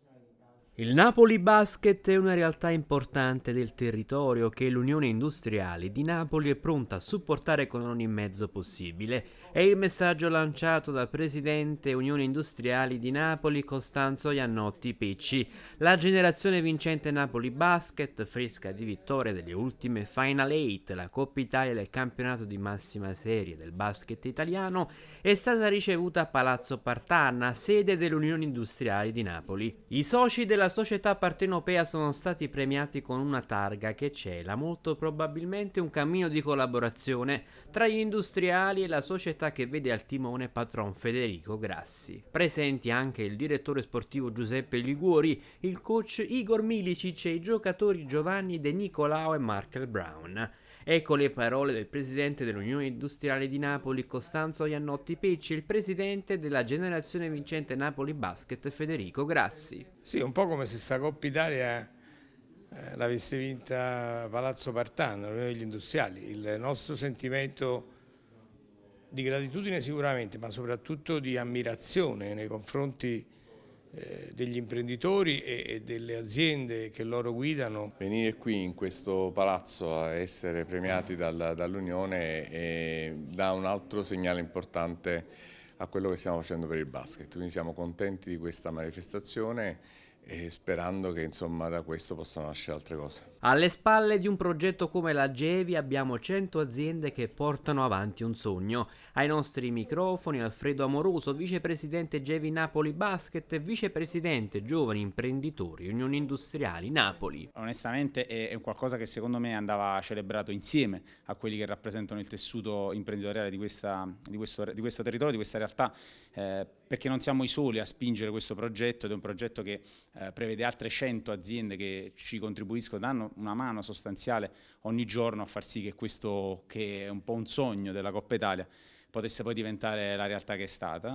Israel Il Napoli Basket è una realtà importante del territorio che l'Unione Industriali di Napoli è pronta a supportare con ogni mezzo possibile. È il messaggio lanciato dal presidente Unione Industriali di Napoli Costanzo Iannotti Picci. La generazione vincente Napoli Basket, fresca di vittoria delle ultime Final Eight, la Coppa Italia del campionato di massima serie del basket italiano, è stata ricevuta a Palazzo Partanna, sede dell'Unione Industriali di Napoli. I soci della società partenopea sono stati premiati con una targa che cela molto probabilmente un cammino di collaborazione tra gli industriali e la società che vede al timone patron Federico Grassi. Presenti anche il direttore sportivo Giuseppe Liguori, il coach Igor Milicic e i giocatori Giovanni De Nicolao e Markel Brown. Ecco le parole del presidente dell'Unione Industriale di Napoli Costanzo Iannotti Pecci e il presidente della generazione vincente Napoli Basket Federico Grassi. Sì, un po' come se sta Coppa Italia eh, l'avesse vinta Palazzo Partano, l'Unione degli Industriali. Il nostro sentimento di gratitudine sicuramente, ma soprattutto di ammirazione nei confronti eh, degli imprenditori e, delle aziende che loro guidano. Venire qui in questo palazzo a essere premiati dall'Unione dà un altro segnale importante a quello che stiamo facendo per il basket, quindi siamo contenti di questa manifestazione e sperando che insomma da questo possano nascere altre cose. Alle spalle di un progetto come la Gevi abbiamo 100 aziende che portano avanti un sogno. Ai nostri microfoni Alfredo Amoroso, vicepresidente Gevi Napoli Basket e vicepresidente Giovani Imprenditori Unioni Industriali Napoli. Onestamente è qualcosa che secondo me andava celebrato insieme a quelli che rappresentano il tessuto imprenditoriale di, questa, di, questo, di questo, territorio, di questa realtà, eh, perché non siamo i soli a spingere questo progetto ed è un progetto che eh, prevede altre 100 aziende che ci contribuiscono, danno una mano sostanziale ogni giorno a far sì che questo che è un po' un sogno della Coppa Italia potesse poi diventare la realtà che è stata.